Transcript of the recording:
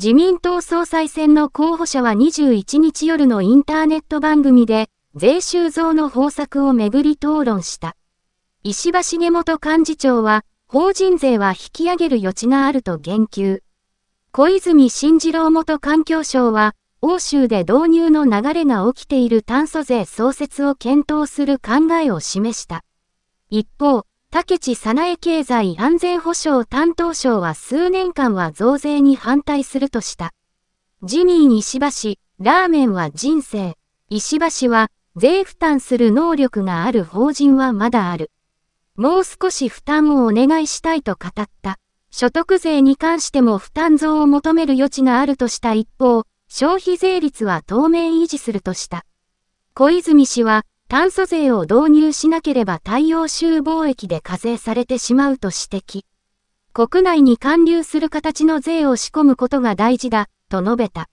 自民党総裁選の候補者は21日夜のインターネット番組で、税収増の方策をめぐり討論した。石破茂元幹事長は、法人税は引き上げる余地があると言及。小泉進次郎元環境省は、欧州で導入の流れが起きている炭素税創設を検討する考えを示した。一方、竹地早苗経済安全保障担当省は数年間は増税に反対するとした。ジミー石橋、ラーメンは人生。石橋は、税負担する能力がある法人はまだある。もう少し負担をお願いしたいと語った。所得税に関しても負担増を求める余地があるとした一方、消費税率は当面維持するとした。小泉氏は、炭素税を導入しなければ太陽州貿易で課税されてしまうと指摘。国内に還流する形の税を仕込むことが大事だ、と述べた。